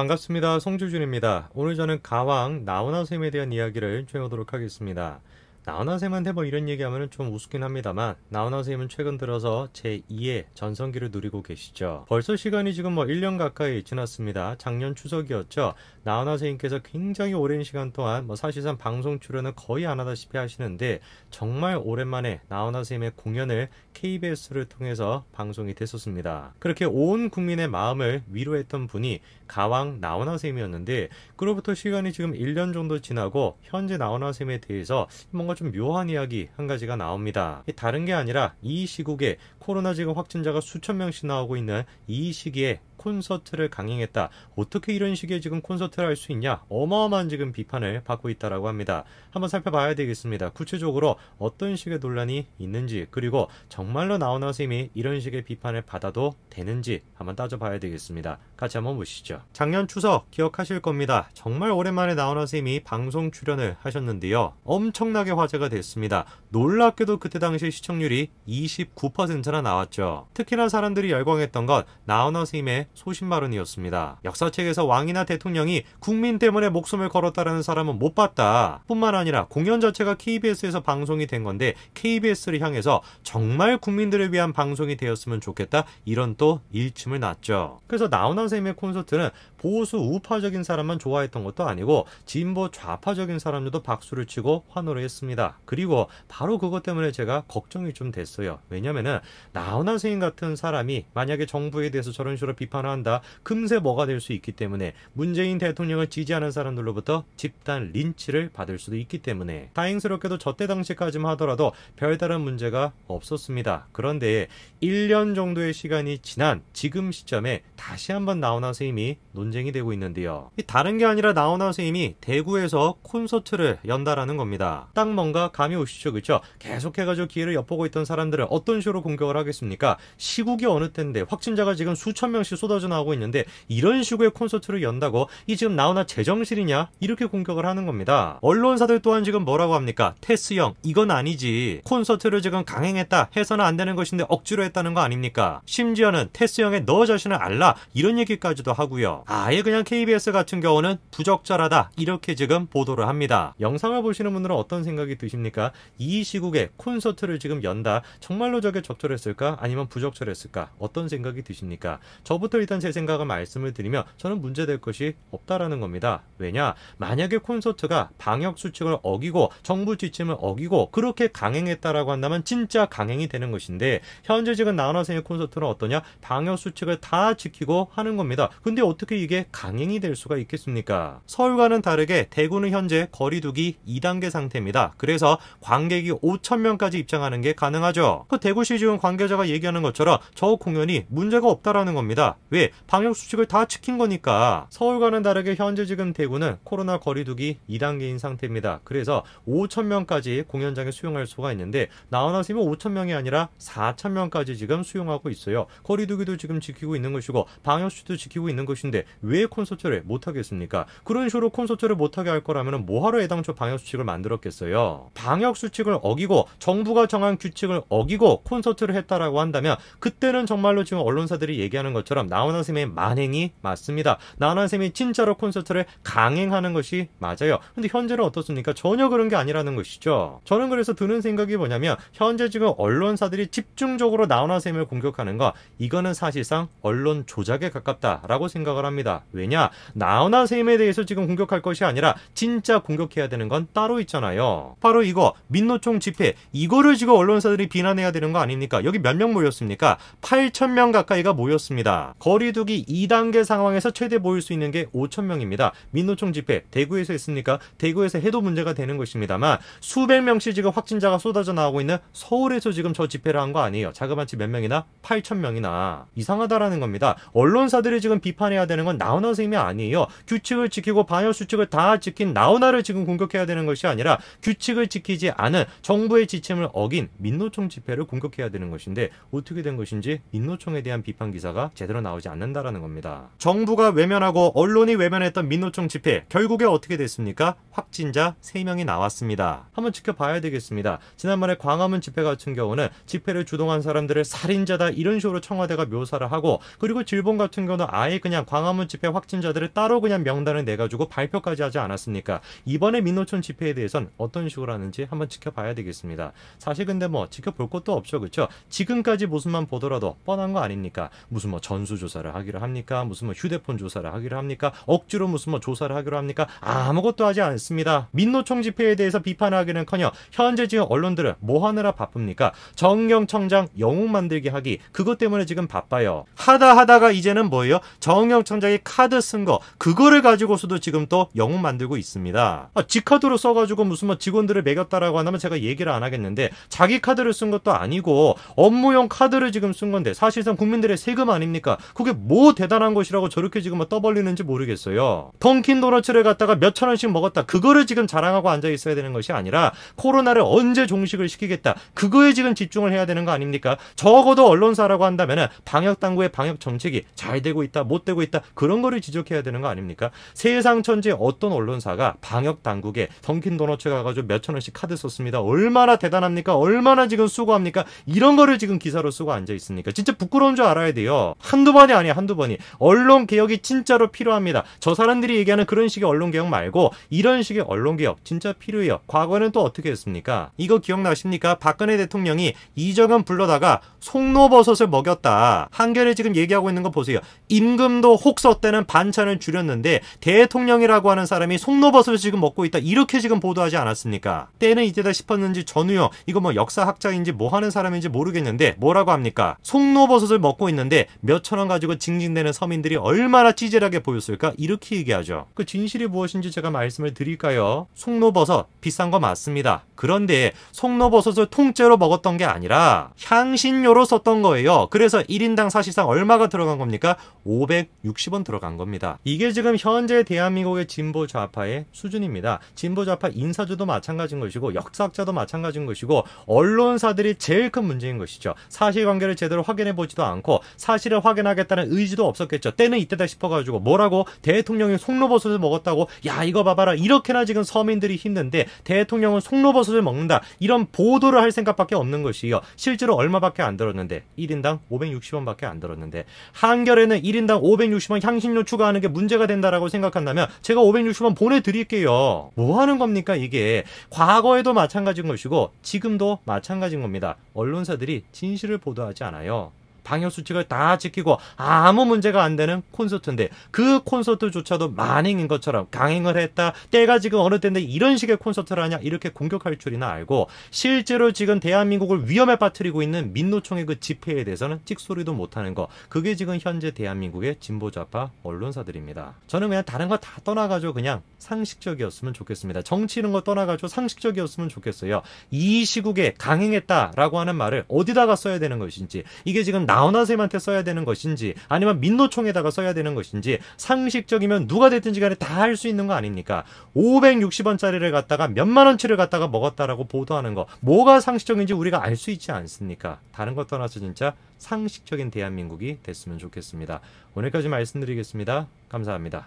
반갑습니다. 송주준입니다. 오늘 저는 가왕 나훈아 선생님에 대한 이야기를 진해보도록 하겠습니다. 나훈아 쌤한테 뭐 이런 얘기하면 좀 우습긴 합니다만 나훈아 쌤은 최근 들어서 제2의 전성기를 누리고 계시죠. 벌써 시간이 지금 뭐 1년 가까이 지났습니다. 작년 추석이었죠. 나훈아 쌤께서 굉장히 오랜 시간 동안 뭐 사실상 방송 출연은 거의 안 하다시피 하시는데 정말 오랜만에 나훈아 쌤의 공연을 KBS를 통해서 방송이 됐었습니다. 그렇게 온 국민의 마음을 위로했던 분이 가왕 나훈아 쌤이었는데 그로부터 시간이 지금 1년 정도 지나고 현재 나훈아 쌤에 대해서 뭔가 뭔가 좀 묘한 이야기 한 가지가 나옵니다. 다른 게 아니라 이 시국에 코로나 지금 확진자가 수천 명씩 나오고 있는 이 시기에 콘서트를 강행했다. 어떻게 이런 식의 지금 콘서트를 할 수 있냐? 어마어마한 지금 비판을 받고 있다라고 합니다. 한번 살펴봐야 되겠습니다. 구체적으로 어떤 식의 논란이 있는지 그리고 정말로 나훈아 쌤이 이런 식의 비판을 받아도 되는지 한번 따져봐야 되겠습니다. 같이 한번 보시죠. 작년 추석 기억하실 겁니다. 정말 오랜만에 나훈아 쌤이 방송 출연을 하셨는데요. 엄청나게 화제가 됐습니다. 놀랍게도 그때 당시 시청률이 29%나 나왔죠. 특히나 사람들이 열광했던 건 나훈아 쌤의 소신발언이었습니다. 역사책에서 왕이나 대통령이 국민 때문에 목숨을 걸었다라는 사람은 못 봤다. 뿐만 아니라 공연 자체가 KBS에서 방송이 된 건데 KBS를 향해서 정말 국민들을 위한 방송이 되었으면 좋겠다 이런 또 일침을 놨죠. 그래서 나훈아 님의 콘서트는 보수 우파적인 사람만 좋아했던 것도 아니고 진보 좌파적인 사람들도 박수를 치고 환호를 했습니다. 그리고 바로 그것 때문에 제가 걱정이 좀 됐어요. 왜냐면은 나훈아 선생님 같은 사람이 만약에 정부에 대해서 저런 식으로 비판을 한다. 금세 뭐가 될 수 있기 때문에 문재인 대통령을 지지하는 사람들로부터 집단 린치를 받을 수도 있기 때문에 다행스럽게도 저때 당시까지만 하더라도 별다른 문제가 없었습니다. 그런데 1년 정도의 시간이 지난 지금 시점에 다시 한번 나훈아 선생님이 논 논쟁이 되고 있는데요. 다른 게 아니라 나훈아선생님이 대구에서 콘서트를 연다라는 겁니다. 딱 뭔가 감이 오시죠, 그쵸 그렇죠? 계속해가지고 기회를 엿보고 있던 사람들을 어떤 식으로 공격을 하겠습니까? 시국이 어느 때인데 확진자가 지금 수천 명씩 쏟아져 나오고 있는데 이런 식의 콘서트를 연다고 이 지금 나훈아 제정신이냐 이렇게 공격을 하는 겁니다. 언론사들 또한 지금 뭐라고 합니까? 테스형 이건 아니지. 콘서트를 지금 강행했다 해서는 안 되는 것인데 억지로 했다는 거 아닙니까? 심지어는 테스형의 너 자신을 알라 이런 얘기까지도 하고요. 아 아예 그냥 KBS 같은 경우는 부적절하다 이렇게 지금 보도를 합니다. 영상을 보시는 분들은 어떤 생각이 드십니까? 이 시국에 콘서트를 지금 연다 정말로 저게 적절했을까 아니면 부적절했을까 어떤 생각이 드십니까? 저부터 일단 제 생각을 말씀을 드리면 저는 문제될 것이 없다라는 겁니다. 왜냐 만약에 콘서트가 방역 수칙을 어기고 정부 지침을 어기고 그렇게 강행했다라고 한다면 진짜 강행이 되는 것인데 현재 지금 나은아생의 콘서트는 어떠냐 방역 수칙을 다 지키고 하는 겁니다. 근데 어떻게 이게 이게 강행이 될 수가 있겠습니까? 서울과는 다르게 대구는 현재 거리두기 2단계 상태입니다. 그래서 관객이 5천명까지 입장하는 게 가능하죠. 그 대구시 지원 관계자가 얘기하는 것처럼 저 공연이 문제가 없다라는 겁니다. 왜? 방역수칙을 다 지킨 거니까. 서울과는 다르게 현재 지금 대구는 코로나 거리두기 2단계인 상태입니다. 그래서 5천명까지 공연장에 수용할 수가 있는데 나훈아 선면 5천명이 아니라 4천명까지 지금 수용하고 있어요. 거리두기도 지금 지키고 있는 것이고 방역수칙도 지키고 있는 것인데 왜 콘서트를 못 하겠습니까? 그런 식으로 콘서트를 못 하게 할 거라면 뭐하러 애당초 방역 수칙을 만들었겠어요. 방역 수칙을 어기고 정부가 정한 규칙을 어기고 콘서트를 했다라고 한다면 그때는 정말로 지금 언론사들이 얘기하는 것처럼 나훈아 쌤의 만행이 맞습니다. 나훈아 쌤이 진짜로 콘서트를 강행하는 것이 맞아요. 근데 현재는 어떻습니까? 전혀 그런 게 아니라는 것이죠. 저는 그래서 드는 생각이 뭐냐면 현재 지금 언론사들이 집중적으로 나훈아 쌤을 공격하는 거 이거는 사실상 언론 조작에 가깝다라고 생각을 합니다. 겁니다. 왜냐? 나훈아 쌤에 대해서 지금 공격할 것이 아니라 진짜 공격해야 되는 건 따로 있잖아요. 바로 이거 민노총 집회 이거를 지금 언론사들이 비난해야 되는 거 아닙니까? 여기 몇 명 모였습니까? 8천 명 가까이가 모였습니다. 거리두기 2단계 상황에서 최대 모일 수 있는 게 5천 명입니다. 민노총 집회 대구에서 했습니까? 대구에서 해도 문제가 되는 것입니다만 수백 명씩 지금 확진자가 쏟아져 나오고 있는 서울에서 지금 저 집회를 한 거 아니에요. 자그마치 몇 명이나 8천 명이나 이상하다라는 겁니다. 언론사들이 지금 비판해야 되는 건 대상은 나훈아 선생님이 아니에요. 규칙을 지키고 방역 수칙을 다 지킨 나훈아를 지금 공격해야 되는 것이 아니라 규칙을 지키지 않은 정부의 지침을 어긴 민노총 집회를 공격해야 되는 것인데 어떻게 된 것인지 민노총에 대한 비판 기사가 제대로 나오지 않는다라는 겁니다. 정부가 외면하고 언론이 외면했던 민노총 집회 결국에 어떻게 됐습니까? 확진자 3명이 나왔습니다. 한번 지켜봐야 되겠습니다. 지난번에 광화문 집회 같은 경우는 집회를 주동한 사람들을 살인자다 이런 식으로 청와대가 묘사를 하고 그리고 질본 같은 경우는 아예 그냥 광화문 민노문 집회 확진자들을 따로 그냥 명단을 내가지고 발표까지 하지 않았습니까? 이번에 민노촌 집회에 대해선 어떤 식으로 하는지 한번 지켜봐야 되겠습니다. 사실 근데 뭐 지켜볼 것도 없죠, 그렇죠? 지금까지 모습만 보더라도 뻔한 거 아닙니까? 무슨 뭐 전수 조사를 하기로 합니까? 무슨 뭐 휴대폰 조사를 하기로 합니까? 억지로 무슨 뭐 조사를 하기로 합니까? 아무것도 하지 않습니다. 민노총 집회에 대해서 비판하기는커녕 현재 지금 언론들은 뭐 하느라 바쁩니까? 정경청장 영웅 만들기 하기 그것 때문에 지금 바빠요. 하다 하다가 이제는 뭐예요? 정경청장 각각 카드 쓴 거 그거를 가지고서도 지금 또 영웅 만들고 있습니다. 아, 지 카드로 써가지고 무슨 뭐 직원들을 매겼다라고 하면 제가 얘기를 안 하겠는데 자기 카드를 쓴 것도 아니고 업무용 카드를 지금 쓴 건데 사실상 국민들의 세금 아닙니까? 그게 뭐 대단한 것이라고 저렇게 지금 뭐 떠벌리는지 모르겠어요. 던킨 도너츠를 갖다가 몇천 원씩 먹었다. 그거를 지금 자랑하고 앉아 있어야 되는 것이 아니라 코로나를 언제 종식을 시키겠다. 그거에 지금 집중을 해야 되는 거 아닙니까? 적어도 언론사라고 한다면 방역 당국의 방역 정책이 잘 되고 있다, 못 되고 있다. 그런 거를 지적해야 되는 거 아닙니까? 세상 천지 어떤 언론사가 방역 당국에 던킨 도너츠 가가지고 몇 천 원씩 카드 썼습니다. 얼마나 대단합니까? 얼마나 지금 수고합니까? 이런 거를 지금 기사로 쓰고 앉아 있습니까? 진짜 부끄러운 줄 알아야 돼요. 한두 번이 아니야 한두 번이. 언론 개혁이 진짜로 필요합니다. 저 사람들이 얘기하는 그런 식의 언론 개혁 말고 이런 식의 언론 개혁 진짜 필요해요. 과거는 또 어떻게 했습니까? 이거 기억나십니까? 박근혜 대통령이 이정현 불러다가 송로버섯을 먹였다. 한겨레 지금 얘기하고 있는 거 보세요. 임금도 혹서 추석 때는 반찬을 줄였는데 대통령이라고 하는 사람이 송로버섯을 지금 먹고 있다 이렇게 지금 보도하지 않았습니까? 때는 이때다 싶었는지 전후요 이거 뭐 역사학자인지 뭐 하는 사람인지 모르겠는데 뭐라고 합니까? 송로버섯을 먹고 있는데 몇천 원 가지고 징징대는 서민들이 얼마나 찌질하게 보였을까 이렇게 얘기하죠. 그 진실이 무엇인지 제가 말씀을 드릴까요? 송로버섯 비싼 거 맞습니다. 그런데 송로버섯을 통째로 먹었던 게 아니라 향신료로 썼던 거예요. 그래서 1인당 사실상 얼마가 들어간 겁니까? 560원 번 들어간 겁니다. 이게 지금 현재 대한민국의 진보 좌파의 수준입니다. 진보 좌파 인사주도 마찬가지인 것이고 역사학자도 마찬가지인 것이고 언론사들이 제일 큰 문제인 것이죠. 사실관계를 제대로 확인해 보지도 않고 사실을 확인하겠다는 의지도 없었겠죠. 때는 이때다 싶어가지고 뭐라고 대통령이 송로버섯을 먹었다고 야 이거 봐봐라 이렇게나 지금 서민들이 힘든데 대통령은 송로버섯을 먹는다 이런 보도를 할 생각밖에 없는 것이요. 실제로 얼마밖에 안 들었는데 1인당 560원밖에 안 들었는데 한겨레는 1인당 560원 향신료 추가하는 게 문제가 된다라고 생각한다면 제가 560원 보내드릴게요. 뭐 하는 겁니까 이게? 과거에도 마찬가지인 것이고 지금도 마찬가지인 겁니다. 언론사들이 진실을 보도하지 않아요. 방역 수칙을 다 지키고 아무 문제가 안 되는 콘서트인데 그 콘서트조차도 만행인 것처럼 강행을 했다. 때가 지금 어느 때인데 이런 식의 콘서트를 하냐 이렇게 공격할 줄이나 알고 실제로 지금 대한민국을 위험에 빠뜨리고 있는 민노총의 그 집회에 대해서는 찍소리도 못하는 거 그게 지금 현재 대한민국의 진보 좌파 언론사들입니다. 저는 그냥 다른 거 다 떠나가지고 그냥 상식적이었으면 좋겠습니다. 정치 이런 거 떠나가지고 상식적이었으면 좋겠어요. 이 시국에 강행했다라고 하는 말을 어디다가 써야 되는 것인지 이게 지금 나 아우나쌤한테 써야 되는 것인지 아니면 민노총에다가 써야 되는 것인지 상식적이면 누가 됐든지 간에 다 할 수 있는 거 아닙니까? 560원짜리를 갖다가 몇만 원치를 갖다가 먹었다라고 보도하는 거 뭐가 상식적인지 우리가 알 수 있지 않습니까? 다른 것 떠나서 진짜 상식적인 대한민국이 됐으면 좋겠습니다. 오늘까지 말씀드리겠습니다. 감사합니다.